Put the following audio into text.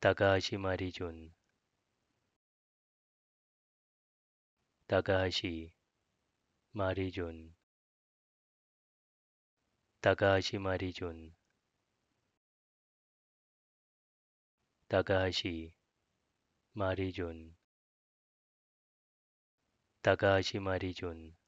다가하시 마리존 다가시 마리존 다가시 마리존 다가시 마리존 다가시 마리존